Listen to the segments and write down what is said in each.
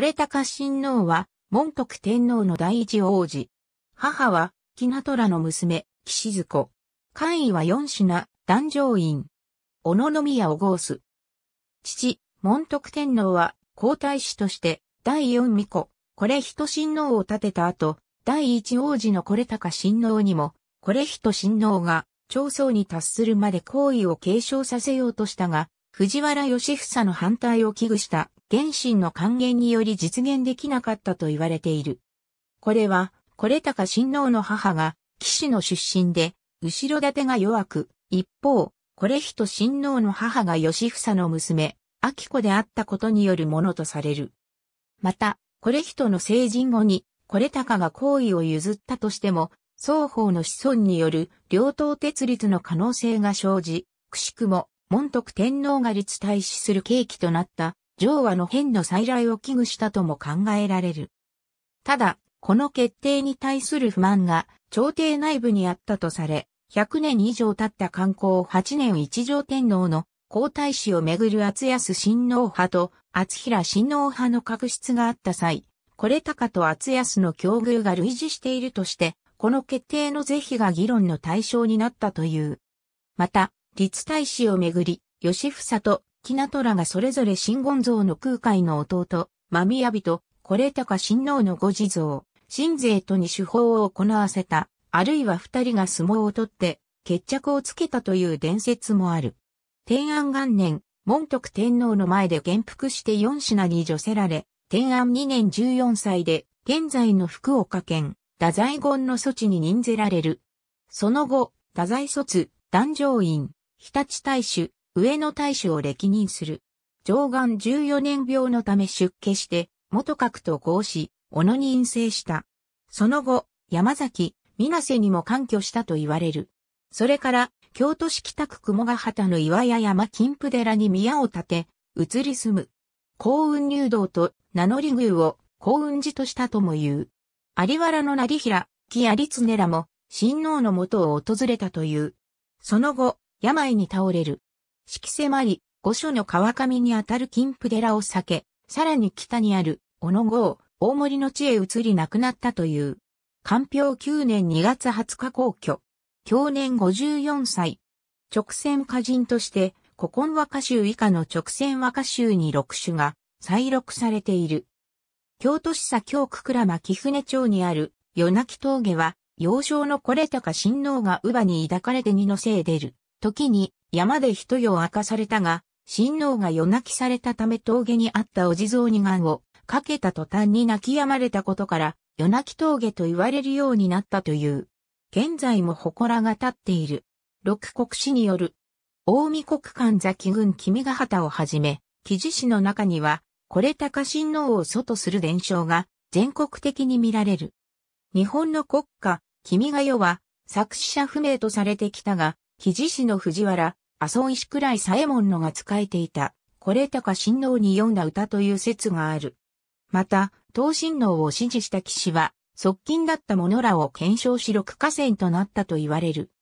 れ高親王は、門徳天皇の第一王子。母は、キナトラの娘、シズ子。官位は四品、壇上院。小野宮おごうす。父、門徳天皇は、皇太子として、第四巫女、これ人親王を立てた後、第一王子のこれ高親王にも、これ人親王が、長宗に達するまで皇位を継承させようとしたが、藤原義房の反対を危惧した原神の還元により実現できなかったと言われている。これは、これ高親王の母が、騎士の出身で、後ろ盾が弱く、一方、これ人親王の母が義房の娘、秋子であったことによるものとされる。また、これ人の成人後に、これ高が行為を譲ったとしても、双方の子孫による両党鉄立の可能性が生じ、くしくも、門徳天皇が立退死する契機となった上和の変の再来を危惧したとも考えられる。ただ、この決定に対する不満が朝廷内部にあったとされ、100年以上経った観光8年一条天皇の皇太子をめぐる厚安親王派と厚平親王派の確執があった際、これ高と厚安の境遇が類似しているとして、この決定の是非が議論の対象になったという。また、立太子をめぐり、吉房とキナトラがそれぞれ真言像の空海の弟、マミヤビと、コレタカ親王のご地蔵、神勢とに手法を行わせた、あるいは二人が相撲を取って、決着をつけたという伝説もある。天安元年、門徳天皇の前で元服して四品に除せられ、天安二年十四歳で、現在の福岡県、太宰言の措置に任ぜられる。その後、太宰卒、壇上院、日立大主、上野大使を歴任する。上岸14年病のため出家して、元角と合し、小野に陰性した。その後、山崎、水瀬にも関挙したと言われる。それから、京都市北区雲ヶ畑の岩屋山金布寺に宮を建て、移り住む。幸運入道と名乗り宮を幸運寺としたとも言う。有原の成平、木有常らも、親王のもとを訪れたという。その後、病に倒れる。四季迫り、五所の川上にあたる金プ寺を避け、さらに北にある、小野郷、大森の地へ移り亡くなったという。官平九年二月二十日皇居。去年五十四歳。直線歌人として、古今和歌集以下の直線和歌集に六種が再録されている。京都市左京区倉巻船町にある夜泣き峠は、幼少のこれたか親王が乳母に抱かれて二のせい出る。時に山で人夜を明かされたが、親王が夜泣きされたため峠にあったお地蔵に願をかけた途端に泣き止まれたことから、夜泣き峠と言われるようになったという。現在も祠が立っている。六国史による、大見国間崎郡君ヶ畑をはじめ、記事史の中には、これ高親王を祖とする伝承が全国的に見られる。日本の国家、君が世は、作詞者不明とされてきたが、記事史の藤原、麻生石倉井左衛門のが仕えていた、これ高親王に読んだ歌という説がある。また、東新郎を支持した騎士は、側近だった者らを検証し六河川となったと言われる。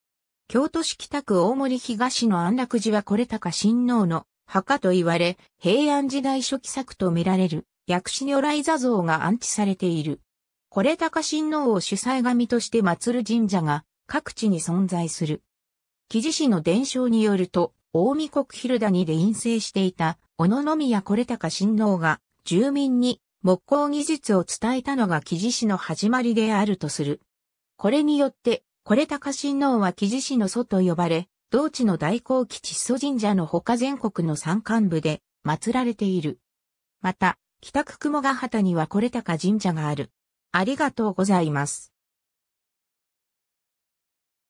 京都市北区大森東の安楽寺はこれ高親王の墓と言われ、平安時代初期作と見られる、薬師如来座像が安置されている。これ高親王を主催神として祀る神社が各地に存在する。記事氏の伝承によると、大見国昼谷で陰性していた、小野宮これたか親王が、住民に木工技術を伝えたのが記事氏の始まりであるとする。これによって、これたか親王は記事氏の祖と呼ばれ、同地の大高基地祖神社の他全国の山間部で祀られている。また、北区雲ヶ畑にはこれたか神社がある。ありがとうございます。